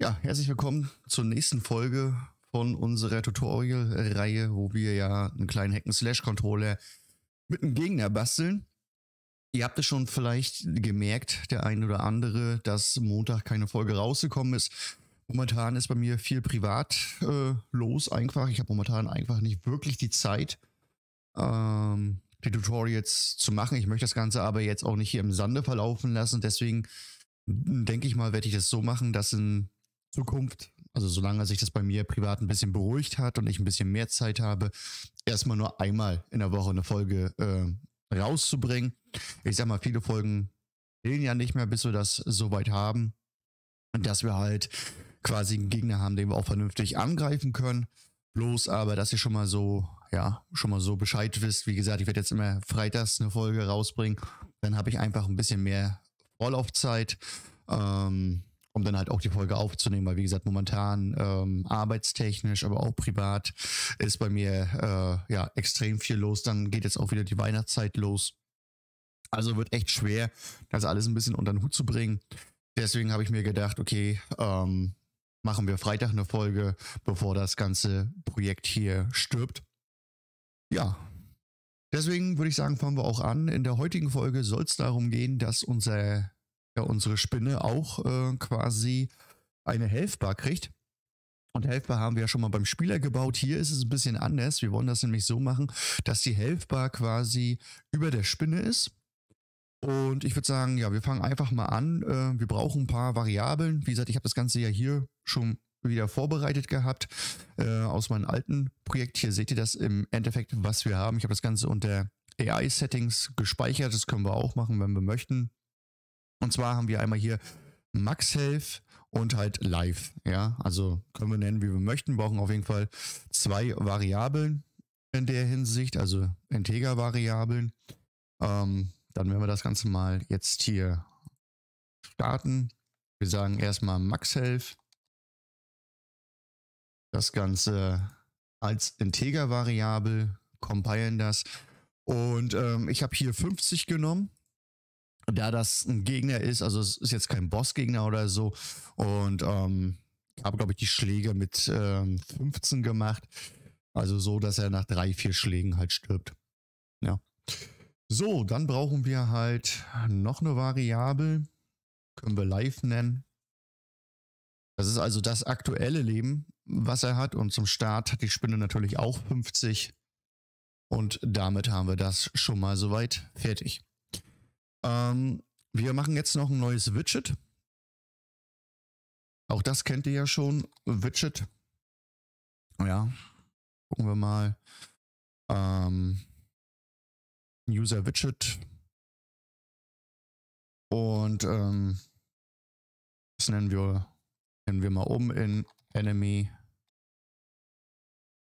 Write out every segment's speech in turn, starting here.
Ja, herzlich willkommen zur nächsten Folge von unserer Tutorial-Reihe, wo wir ja einen kleinen Hacken-Slash-Controller mit einem Gegner basteln. Ihr habt es schon vielleicht gemerkt, der ein oder andere, dass Montag keine Folge rausgekommen ist. Momentan ist bei mir viel privat äh, los einfach. Ich habe momentan einfach nicht wirklich die Zeit, ähm, die Tutorials zu machen. Ich möchte das Ganze aber jetzt auch nicht hier im Sande verlaufen lassen. Deswegen denke ich mal, werde ich das so machen, dass in Zukunft, also solange sich das bei mir privat ein bisschen beruhigt hat und ich ein bisschen mehr Zeit habe, erstmal nur einmal in der Woche eine Folge äh, rauszubringen. Ich sag mal, viele Folgen gehen ja nicht mehr, bis wir das so weit haben. Und dass wir halt quasi einen Gegner haben, den wir auch vernünftig angreifen können. Bloß aber, dass ihr schon mal so, ja, schon mal so Bescheid wisst. Wie gesagt, ich werde jetzt immer freitags eine Folge rausbringen. Dann habe ich einfach ein bisschen mehr Vorlaufzeit. Ähm, um dann halt auch die Folge aufzunehmen, weil wie gesagt, momentan ähm, arbeitstechnisch, aber auch privat ist bei mir äh, ja extrem viel los. Dann geht jetzt auch wieder die Weihnachtszeit los. Also wird echt schwer, das alles ein bisschen unter den Hut zu bringen. Deswegen habe ich mir gedacht, okay, ähm, machen wir Freitag eine Folge, bevor das ganze Projekt hier stirbt. Ja. Deswegen würde ich sagen, fangen wir auch an. In der heutigen Folge soll es darum gehen, dass unser ja unsere Spinne auch äh, quasi eine Helfbar kriegt. Und Helfbar haben wir ja schon mal beim Spieler gebaut. Hier ist es ein bisschen anders. Wir wollen das nämlich so machen, dass die Helfbar quasi über der Spinne ist. Und ich würde sagen, ja, wir fangen einfach mal an. Äh, wir brauchen ein paar Variablen. Wie gesagt, ich habe das Ganze ja hier schon wieder vorbereitet gehabt. Äh, aus meinem alten Projekt hier seht ihr das im Endeffekt, was wir haben. Ich habe das Ganze unter AI-Settings gespeichert. Das können wir auch machen, wenn wir möchten. Und zwar haben wir einmal hier Max Health und halt Live. Ja, also können wir nennen, wie wir möchten. Wir brauchen auf jeden Fall zwei Variablen in der Hinsicht, also Integer-Variablen. Ähm, dann werden wir das Ganze mal jetzt hier starten. Wir sagen erstmal Max Health. Das Ganze als Integer-Variable, compilen das. Und ähm, ich habe hier 50 genommen da das ein Gegner ist, also es ist jetzt kein Bossgegner oder so. Und ähm, habe, glaube ich, die Schläge mit ähm, 15 gemacht. Also so, dass er nach drei, vier Schlägen halt stirbt. Ja. So, dann brauchen wir halt noch eine Variable. Können wir live nennen. Das ist also das aktuelle Leben, was er hat. Und zum Start hat die Spinne natürlich auch 50. Und damit haben wir das schon mal soweit fertig. Ähm, wir machen jetzt noch ein neues Widget. Auch das kennt ihr ja schon. Widget. Ja. Gucken wir mal. Ähm, User Widget. Und ähm, das nennen wir, nennen wir mal um in Enemy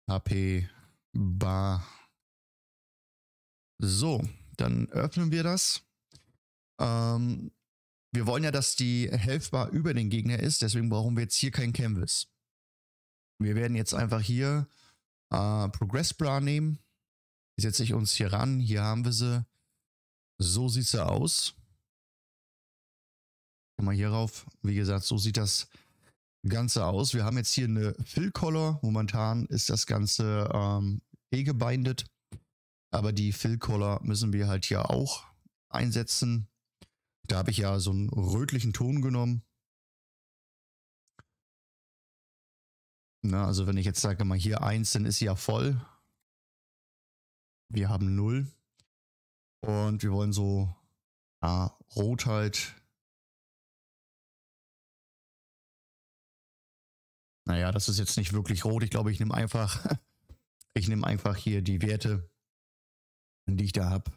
HP Bar. So, dann öffnen wir das. Ähm, wir wollen ja, dass die Helfbar über den Gegner ist, deswegen brauchen wir jetzt hier kein Canvas. Wir werden jetzt einfach hier äh, Progress Bra nehmen. setze ich uns hier ran. Hier haben wir sie. So sieht sie aus. Guck mal hier rauf. Wie gesagt, so sieht das Ganze aus. Wir haben jetzt hier eine Fill Color. Momentan ist das Ganze ähm, eh gebindet. Aber die Fill Color müssen wir halt hier auch einsetzen. Da habe ich ja so einen rötlichen Ton genommen. Na, also wenn ich jetzt sage mal hier 1, dann ist sie ja voll. Wir haben 0. Und wir wollen so ja, rot halt. Naja, das ist jetzt nicht wirklich rot. Ich glaube, ich nehme einfach, ich nehme einfach hier die Werte, die ich da habe.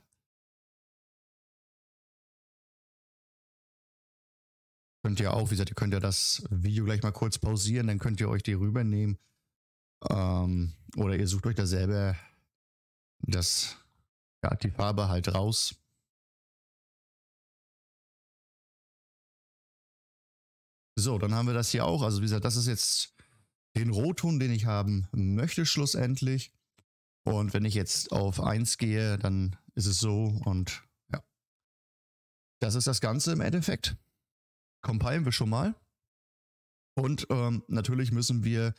könnt ihr auch, wie gesagt, ihr könnt ja das Video gleich mal kurz pausieren, dann könnt ihr euch die rübernehmen. Ähm, oder ihr sucht euch da selber das, ja, die Farbe halt raus. So, dann haben wir das hier auch. Also wie gesagt, das ist jetzt den Rotton, den ich haben möchte schlussendlich. Und wenn ich jetzt auf 1 gehe, dann ist es so und ja. Das ist das Ganze im Endeffekt compilen wir schon mal. Und ähm, natürlich müssen wir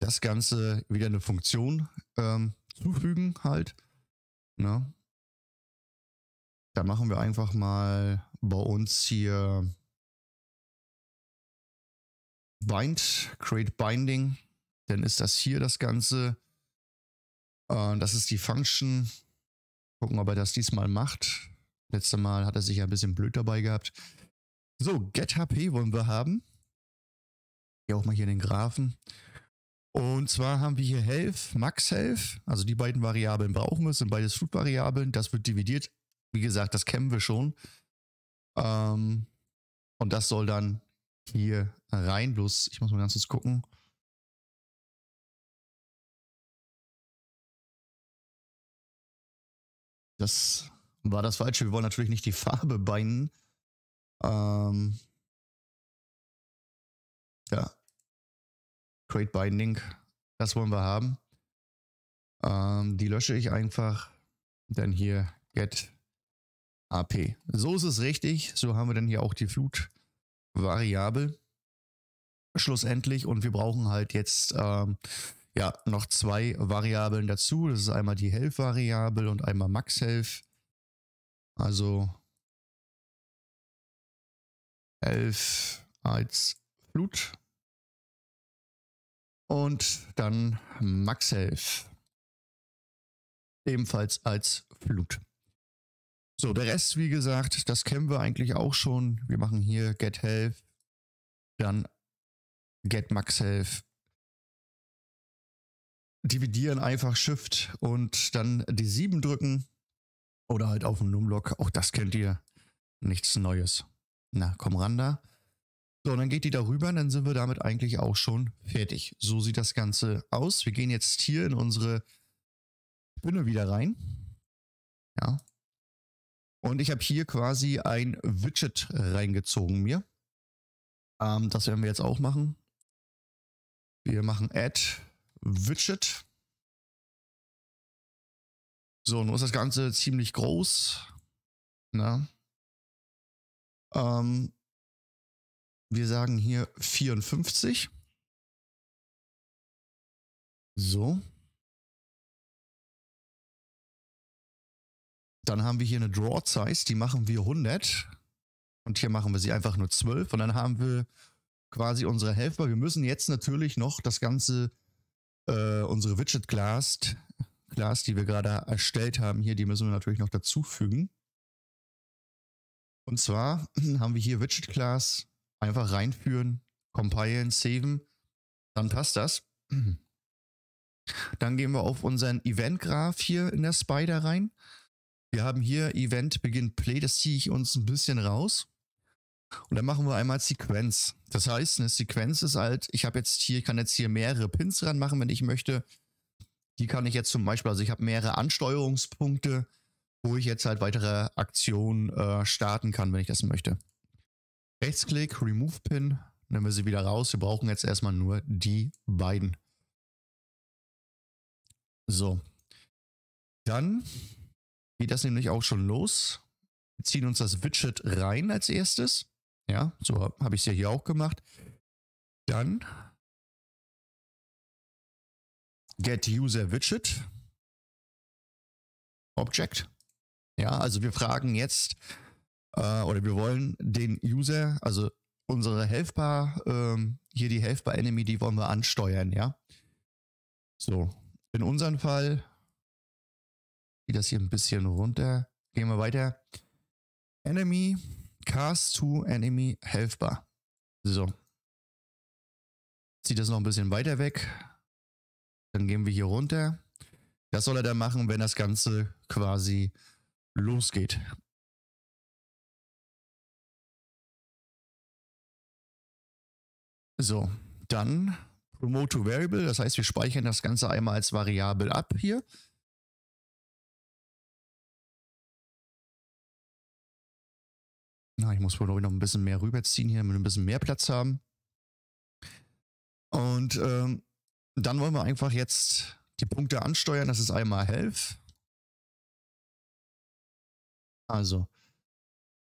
das Ganze wieder eine Funktion ähm, zufügen halt. Ne? Da machen wir einfach mal bei uns hier bind, create binding. Dann ist das hier das Ganze. Äh, das ist die Function. Gucken, ob er das diesmal macht. Letztes Mal hat er sich ja ein bisschen blöd dabei gehabt. So, get HP wollen wir haben. Hier auch mal hier den Graphen. Und zwar haben wir hier Health, Max Health. Also die beiden Variablen brauchen wir. Es sind beides Food-Variablen. Das wird dividiert. Wie gesagt, das kennen wir schon. Ähm, und das soll dann hier rein. Bloß, ich muss mal ganz kurz gucken. Das war das Falsche. Wir wollen natürlich nicht die Farbe beinen. Ähm, ja. Create Binding, das wollen wir haben. Ähm, die lösche ich einfach. Dann hier get AP. So ist es richtig. So haben wir dann hier auch die Flutvariable. Schlussendlich. Und wir brauchen halt jetzt ähm, ja, noch zwei Variablen dazu. Das ist einmal die Health-Variable und einmal Max-Health. Also 11 als Flut. Und dann Maxelf. Ebenfalls als Flut. So, der Rest, wie gesagt, das kennen wir eigentlich auch schon. Wir machen hier Get Health, dann Get Max Health. Dividieren einfach Shift und dann die 7 drücken. Oder halt auf den Numlock. Auch das kennt ihr. Nichts Neues. Na, komm ran da. So, und dann geht die da rüber und dann sind wir damit eigentlich auch schon fertig. So sieht das Ganze aus. Wir gehen jetzt hier in unsere Spinne wieder rein. Ja. Und ich habe hier quasi ein Widget reingezogen mir. Ähm, das werden wir jetzt auch machen. Wir machen Add Widget. So, nun ist das Ganze ziemlich groß. Na, ähm, wir sagen hier 54. So. Dann haben wir hier eine Draw Size, die machen wir 100. Und hier machen wir sie einfach nur 12. Und dann haben wir quasi unsere Helfer. Wir müssen jetzt natürlich noch das ganze, äh, unsere Widget Class, Class, die wir gerade erstellt haben hier, die müssen wir natürlich noch dazufügen. Und zwar haben wir hier Widget Class, einfach reinführen, compilen, saven, dann passt das. Dann gehen wir auf unseren Event-Graph hier in der Spider rein. Wir haben hier Event Beginn Play, das ziehe ich uns ein bisschen raus. Und dann machen wir einmal Sequenz. Das heißt, eine Sequenz ist halt, ich habe jetzt hier, ich kann jetzt hier mehrere Pins ranmachen, wenn ich möchte. Die kann ich jetzt zum Beispiel, also ich habe mehrere Ansteuerungspunkte wo ich jetzt halt weitere Aktionen äh, starten kann, wenn ich das möchte. Rechtsklick, Remove Pin, nehmen wir sie wieder raus. Wir brauchen jetzt erstmal nur die beiden. So. Dann geht das nämlich auch schon los. Wir ziehen uns das Widget rein als erstes. Ja, so habe ich es ja hier auch gemacht. Dann get user widget object ja, also wir fragen jetzt äh, oder wir wollen den User, also unsere Helfbar, ähm, hier die Helfbar Enemy, die wollen wir ansteuern, ja. So, in unserem Fall geht das hier ein bisschen runter. Gehen wir weiter. Enemy, Cast to Enemy Helfbar. So. Zieht das noch ein bisschen weiter weg. Dann gehen wir hier runter. Das soll er dann machen, wenn das Ganze quasi losgeht. So, dann Promote to Variable, das heißt, wir speichern das Ganze einmal als Variable ab hier. Na, ich muss wohl noch ein bisschen mehr rüberziehen hier, damit wir ein bisschen mehr Platz haben. Und ähm, dann wollen wir einfach jetzt die Punkte ansteuern. Das ist einmal Health. Also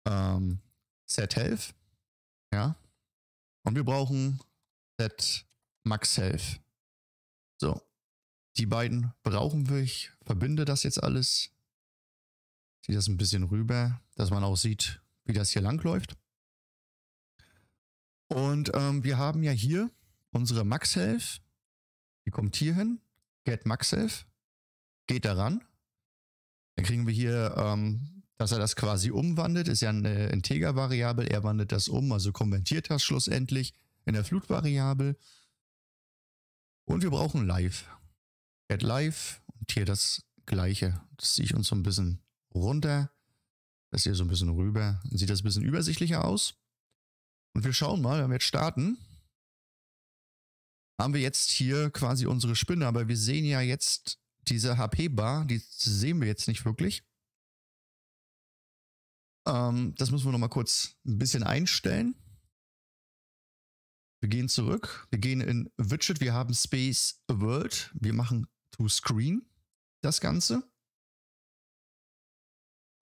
ähm, Set Health, ja. Und wir brauchen Set Max Health. So, die beiden brauchen wir. Ich verbinde das jetzt alles. Ziehe das ein bisschen rüber, dass man auch sieht, wie das hier lang läuft. Und ähm, wir haben ja hier unsere Max Health. Die kommt hier hin. Get Max Health. Geht daran. Dann kriegen wir hier ähm, dass er das quasi umwandelt, ist ja eine Integer-Variable, er wandelt das um, also konvertiert das schlussendlich in der Flut-Variable. Und wir brauchen live. Get live und hier das gleiche. Das ziehe ich uns so ein bisschen runter, das hier so ein bisschen rüber. Dann sieht das ein bisschen übersichtlicher aus. Und wir schauen mal, wenn wir jetzt starten, haben wir jetzt hier quasi unsere Spinne, aber wir sehen ja jetzt diese HP-Bar, die sehen wir jetzt nicht wirklich. Ähm, das müssen wir noch mal kurz ein bisschen einstellen. Wir gehen zurück. Wir gehen in Widget. Wir haben Space World. Wir machen to Screen das Ganze.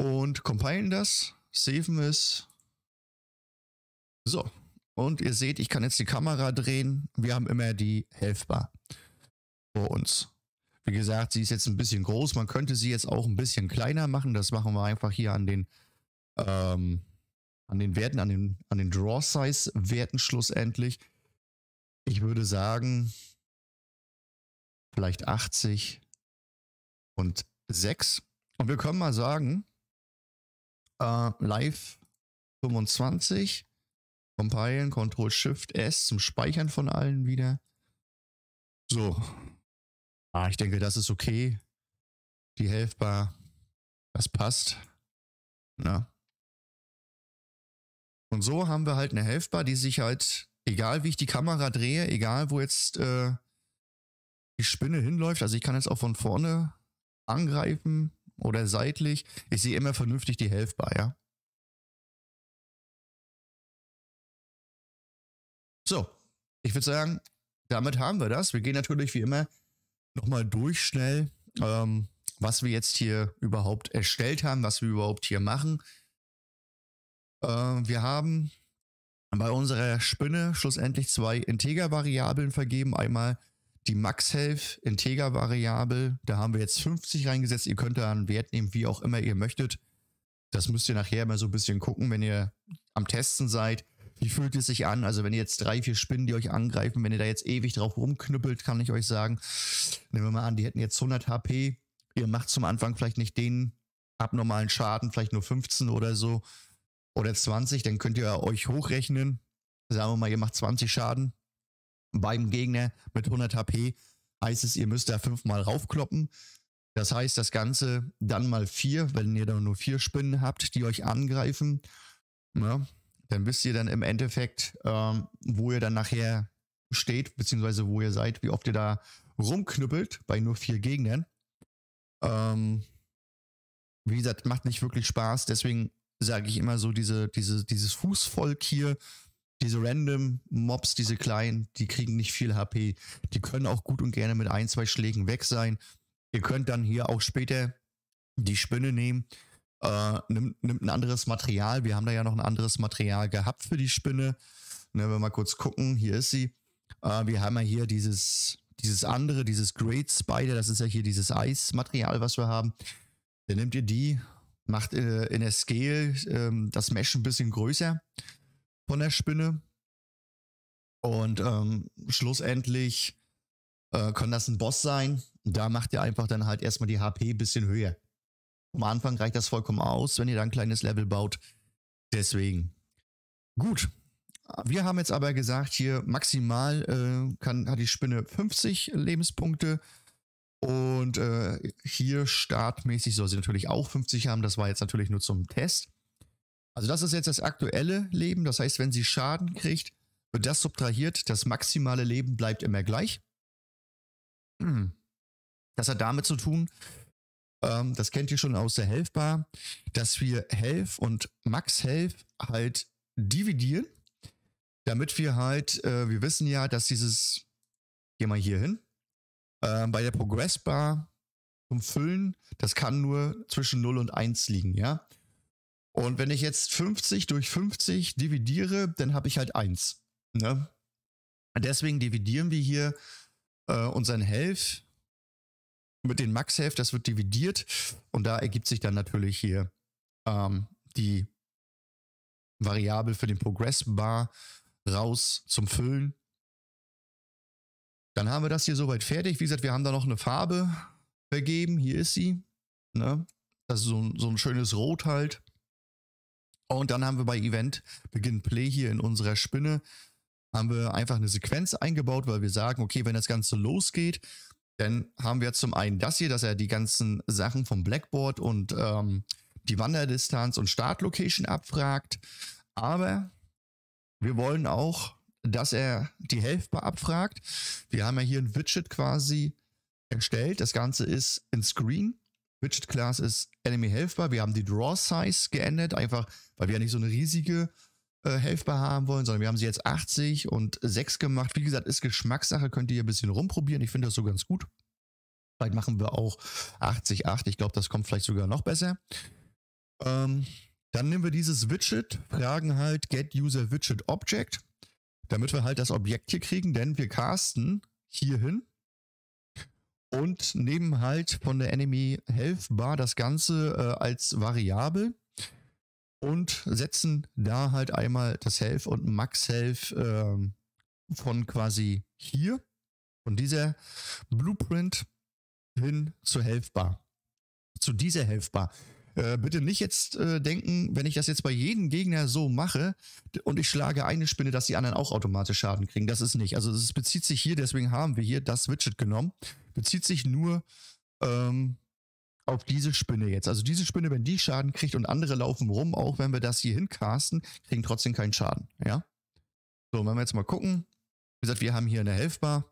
Und compilen das. Saven es. So. Und ihr seht, ich kann jetzt die Kamera drehen. Wir haben immer die Helfbar vor uns. Wie gesagt, sie ist jetzt ein bisschen groß. Man könnte sie jetzt auch ein bisschen kleiner machen. Das machen wir einfach hier an den ähm, an den Werten, an den, an den Draw-Size-Werten schlussendlich. Ich würde sagen, vielleicht 80 und 6. Und wir können mal sagen, äh, live 25, compilen, Ctrl Shift S zum Speichern von allen wieder. So. Ah, ich denke, das ist okay. Die helfbar. Das passt. Na, und so haben wir halt eine Helfbar, die sich halt, egal wie ich die Kamera drehe, egal wo jetzt äh, die Spinne hinläuft, also ich kann jetzt auch von vorne angreifen oder seitlich. Ich sehe immer vernünftig die Helfbar, ja. So, ich würde sagen, damit haben wir das. Wir gehen natürlich wie immer nochmal durch schnell, ähm, was wir jetzt hier überhaupt erstellt haben, was wir überhaupt hier machen. Äh, wir haben bei unserer Spinne schlussendlich zwei Integer-Variablen vergeben. Einmal die Max-Health Integer-Variable. Da haben wir jetzt 50 reingesetzt. Ihr könnt da einen Wert nehmen, wie auch immer ihr möchtet. Das müsst ihr nachher mal so ein bisschen gucken, wenn ihr am Testen seid. Wie fühlt es sich an? Also wenn ihr jetzt drei, vier Spinnen, die euch angreifen, wenn ihr da jetzt ewig drauf rumknüppelt, kann ich euch sagen, nehmen wir mal an, die hätten jetzt 100 HP. Ihr macht zum Anfang vielleicht nicht den abnormalen Schaden, vielleicht nur 15 oder so oder 20, dann könnt ihr euch hochrechnen. Sagen wir mal, ihr macht 20 Schaden beim Gegner mit 100 HP. Heißt es, ihr müsst da fünfmal raufkloppen. Das heißt, das Ganze dann mal vier, wenn ihr dann nur vier Spinnen habt, die euch angreifen, ne, dann wisst ihr dann im Endeffekt, ähm, wo ihr dann nachher steht, beziehungsweise wo ihr seid, wie oft ihr da rumknüppelt bei nur vier Gegnern. Ähm, wie gesagt, macht nicht wirklich Spaß, deswegen sage ich immer so, diese, diese, dieses Fußvolk hier, diese random Mobs, diese kleinen, die kriegen nicht viel HP. Die können auch gut und gerne mit ein, zwei Schlägen weg sein. Ihr könnt dann hier auch später die Spinne nehmen. Äh, nimmt, nimmt ein anderes Material. Wir haben da ja noch ein anderes Material gehabt für die Spinne. Ne, wenn wir mal kurz gucken, hier ist sie. Äh, wir haben ja hier dieses, dieses andere, dieses Great Spider. Das ist ja hier dieses Eismaterial, was wir haben. Dann nehmt ihr die macht äh, in der Scale ähm, das Mesh ein bisschen größer von der Spinne. Und ähm, schlussendlich äh, kann das ein Boss sein. Da macht ihr einfach dann halt erstmal die HP ein bisschen höher. Am Anfang reicht das vollkommen aus, wenn ihr dann ein kleines Level baut. Deswegen. Gut. Wir haben jetzt aber gesagt, hier maximal äh, kann, hat die Spinne 50 Lebenspunkte. Und äh, hier startmäßig soll sie natürlich auch 50 haben. Das war jetzt natürlich nur zum Test. Also das ist jetzt das aktuelle Leben. Das heißt, wenn sie Schaden kriegt, wird das subtrahiert. Das maximale Leben bleibt immer gleich. Hm. Das hat damit zu tun, ähm, das kennt ihr schon aus der Health dass wir Health und Max Health halt dividieren, damit wir halt, äh, wir wissen ja, dass dieses, geh mal hier hin, äh, bei der Progress Bar zum Füllen, das kann nur zwischen 0 und 1 liegen, ja. Und wenn ich jetzt 50 durch 50 dividiere, dann habe ich halt 1. Ne? Deswegen dividieren wir hier äh, unseren Health mit den Max-Health, das wird dividiert und da ergibt sich dann natürlich hier ähm, die Variable für den Progress-Bar raus zum Füllen dann haben wir das hier soweit fertig. Wie gesagt, wir haben da noch eine Farbe vergeben. Hier ist sie. Ne? Das ist so ein, so ein schönes Rot halt. Und dann haben wir bei Event Begin Play hier in unserer Spinne haben wir einfach eine Sequenz eingebaut, weil wir sagen, okay, wenn das Ganze losgeht, dann haben wir zum einen das hier, dass er die ganzen Sachen vom Blackboard und ähm, die Wanderdistanz und Startlocation abfragt. Aber wir wollen auch dass er die Hälfte abfragt. Wir haben ja hier ein Widget quasi erstellt. Das Ganze ist in Screen. Widget Class ist Enemy Helfer. Wir haben die Draw Size geändert, einfach weil wir ja nicht so eine riesige äh, haben wollen, sondern wir haben sie jetzt 80 und 6 gemacht. Wie gesagt, ist Geschmackssache, könnt ihr ein bisschen rumprobieren. Ich finde das so ganz gut. Vielleicht machen wir auch 80, 8. Ich glaube, das kommt vielleicht sogar noch besser. Ähm, dann nehmen wir dieses Widget, fragen halt Get User Widget Object damit wir halt das Objekt hier kriegen, denn wir casten hierhin und nehmen halt von der Enemy Health Bar das Ganze äh, als Variable und setzen da halt einmal das Health und Max Health äh, von quasi hier, von dieser Blueprint hin zur Health Bar. Zu dieser Health Bar. Äh, bitte nicht jetzt äh, denken, wenn ich das jetzt bei jedem Gegner so mache und ich schlage eine Spinne, dass die anderen auch automatisch Schaden kriegen. Das ist nicht. Also es bezieht sich hier, deswegen haben wir hier das Widget genommen, bezieht sich nur ähm, auf diese Spinne jetzt. Also diese Spinne, wenn die Schaden kriegt und andere laufen rum, auch wenn wir das hier hincasten, kriegen trotzdem keinen Schaden. Ja? So, wenn wir jetzt mal gucken. Wie gesagt, wir haben hier eine Helfbar.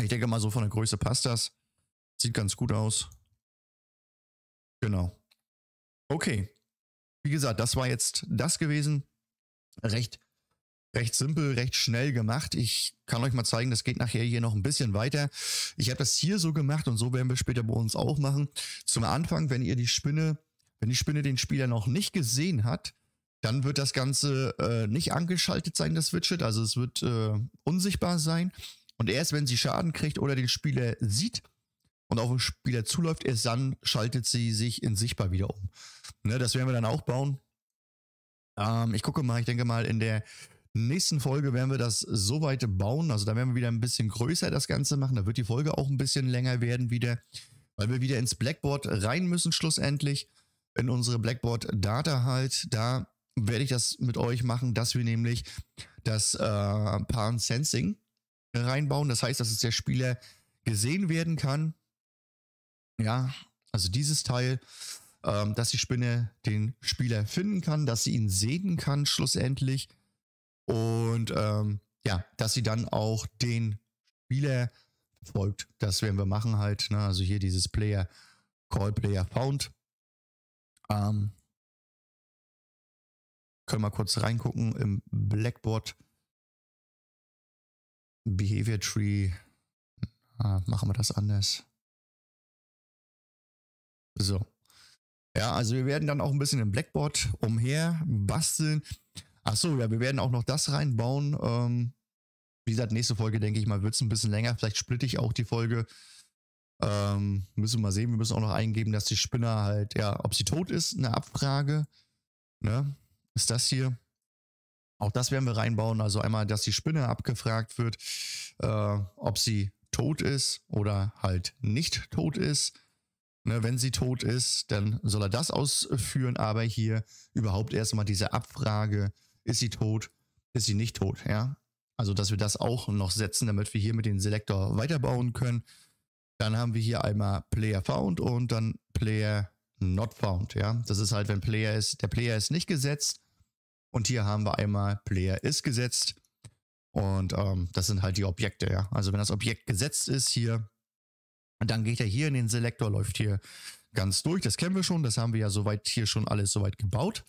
Ich denke mal, so von der Größe passt das. Sieht ganz gut aus. Genau. Okay. Wie gesagt, das war jetzt das gewesen. Recht, recht simpel, recht schnell gemacht. Ich kann euch mal zeigen, das geht nachher hier noch ein bisschen weiter. Ich habe das hier so gemacht und so werden wir später bei uns auch machen. Zum Anfang, wenn ihr die Spinne, wenn die Spinne den Spieler noch nicht gesehen hat, dann wird das Ganze äh, nicht angeschaltet sein, das Widget. Also es wird äh, unsichtbar sein. Und erst wenn sie Schaden kriegt oder den Spieler sieht, und auf den Spieler zuläuft, erst dann schaltet sie sich in sichtbar wieder um. Ne, das werden wir dann auch bauen. Ähm, ich gucke mal, ich denke mal, in der nächsten Folge werden wir das so weit bauen. Also da werden wir wieder ein bisschen größer das Ganze machen. Da wird die Folge auch ein bisschen länger werden wieder, weil wir wieder ins Blackboard rein müssen schlussendlich. In unsere Blackboard-Data halt. Da werde ich das mit euch machen, dass wir nämlich das äh, Pan Sensing reinbauen. Das heißt, dass es der Spieler gesehen werden kann ja, also dieses Teil, ähm, dass die Spinne den Spieler finden kann, dass sie ihn sehen kann schlussendlich und ähm, ja, dass sie dann auch den Spieler folgt. Das werden wir machen halt. Ne? Also hier dieses Player Call Player Found. Ähm, können wir kurz reingucken im Blackboard Behavior Tree. Ah, machen wir das anders. So. Ja, also wir werden dann auch ein bisschen im Blackboard umher basteln. Achso, ja, wir werden auch noch das reinbauen. Ähm, wie gesagt, nächste Folge, denke ich mal, wird es ein bisschen länger. Vielleicht splitte ich auch die Folge. Ähm, müssen wir mal sehen. Wir müssen auch noch eingeben, dass die Spinner halt, ja, ob sie tot ist, eine Abfrage. Ne? Ist das hier. Auch das werden wir reinbauen. Also einmal, dass die Spinne abgefragt wird, äh, ob sie tot ist oder halt nicht tot ist. Ne, wenn sie tot ist, dann soll er das ausführen, aber hier überhaupt erstmal diese Abfrage, ist sie tot, ist sie nicht tot, ja? Also, dass wir das auch noch setzen, damit wir hier mit dem Selektor weiterbauen können. Dann haben wir hier einmal Player Found und dann Player Not Found, ja? Das ist halt, wenn Player ist, der Player ist nicht gesetzt und hier haben wir einmal Player ist gesetzt und ähm, das sind halt die Objekte, ja? Also, wenn das Objekt gesetzt ist hier, und dann geht er hier in den Selektor, läuft hier ganz durch. Das kennen wir schon. Das haben wir ja soweit hier schon alles soweit gebaut.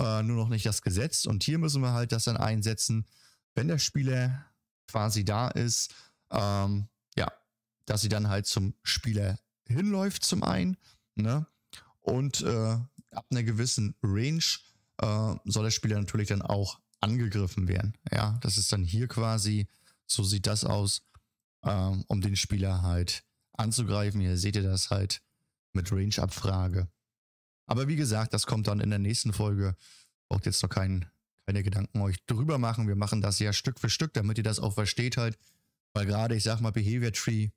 Äh, nur noch nicht das Gesetz. Und hier müssen wir halt das dann einsetzen, wenn der Spieler quasi da ist. Ähm, ja, dass sie dann halt zum Spieler hinläuft zum einen. Ne? Und äh, ab einer gewissen Range äh, soll der Spieler natürlich dann auch angegriffen werden. Ja, das ist dann hier quasi, so sieht das aus, ähm, um den Spieler halt anzugreifen. Hier seht ihr das halt mit Range-Abfrage. Aber wie gesagt, das kommt dann in der nächsten Folge. Braucht jetzt noch kein, keine Gedanken euch drüber machen. Wir machen das ja Stück für Stück, damit ihr das auch versteht halt. Weil gerade, ich sag mal, Behavior Tree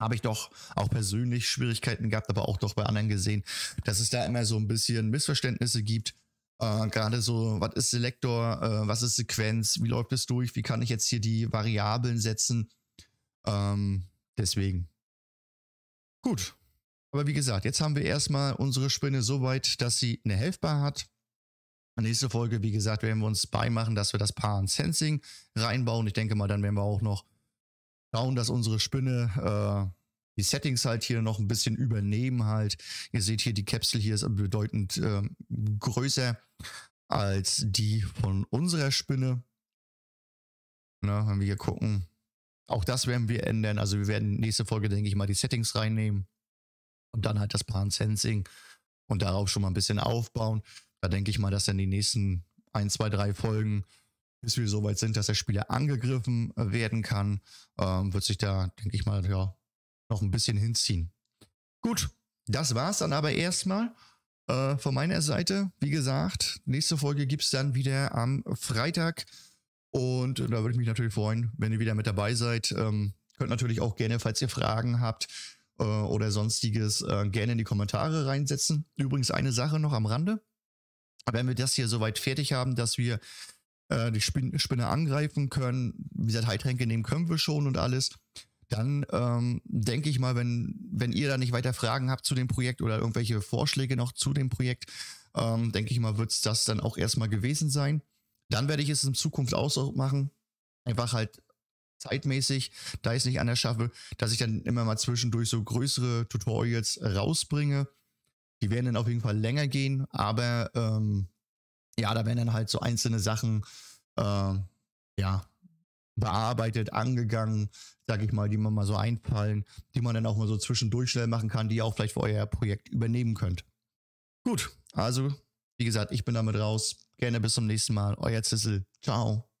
habe ich doch auch persönlich Schwierigkeiten gehabt, aber auch doch bei anderen gesehen, dass es da immer so ein bisschen Missverständnisse gibt. Äh, gerade so, was ist Selektor, äh, was ist Sequenz, wie läuft es durch, wie kann ich jetzt hier die Variablen setzen. Ähm, deswegen, Gut. Aber wie gesagt, jetzt haben wir erstmal unsere Spinne so weit, dass sie eine Helfbar hat. Nächste Folge, wie gesagt, werden wir uns beimachen, dass wir das Paar Sensing reinbauen. Ich denke mal, dann werden wir auch noch schauen, dass unsere Spinne äh, die Settings halt hier noch ein bisschen übernehmen halt. Ihr seht hier, die Kapsel hier ist bedeutend äh, größer als die von unserer Spinne. Na, wenn wir hier gucken, auch das werden wir ändern. Also wir werden nächste Folge, denke ich mal, die Settings reinnehmen und dann halt das Pan Sensing und darauf schon mal ein bisschen aufbauen. Da denke ich mal, dass dann die nächsten ein, zwei, drei Folgen, bis wir so weit sind, dass der Spieler angegriffen äh, werden kann, ähm, wird sich da, denke ich mal, ja, noch ein bisschen hinziehen. Gut, das war's dann aber erstmal. Äh, von meiner Seite, wie gesagt, nächste Folge gibt's dann wieder am Freitag. Und da würde ich mich natürlich freuen, wenn ihr wieder mit dabei seid. Ähm, könnt natürlich auch gerne, falls ihr Fragen habt äh, oder sonstiges, äh, gerne in die Kommentare reinsetzen. Übrigens eine Sache noch am Rande. Wenn wir das hier soweit fertig haben, dass wir äh, die Spin Spinne angreifen können, wie gesagt, Heiltränke nehmen können wir schon und alles, dann ähm, denke ich mal, wenn, wenn ihr da nicht weiter Fragen habt zu dem Projekt oder irgendwelche Vorschläge noch zu dem Projekt, ähm, denke ich mal, wird es das dann auch erstmal gewesen sein. Dann werde ich es in Zukunft auch so machen. Einfach halt zeitmäßig, da ich es nicht anders schaffe, dass ich dann immer mal zwischendurch so größere Tutorials rausbringe. Die werden dann auf jeden Fall länger gehen, aber ähm, ja, da werden dann halt so einzelne Sachen äh, ja, bearbeitet, angegangen, sag ich mal, die mir mal so einfallen, die man dann auch mal so zwischendurch schnell machen kann, die ihr auch vielleicht für euer Projekt übernehmen könnt. Gut, also wie gesagt, ich bin damit raus. Gerne bis zum nächsten Mal. Euer Zissel. Ciao.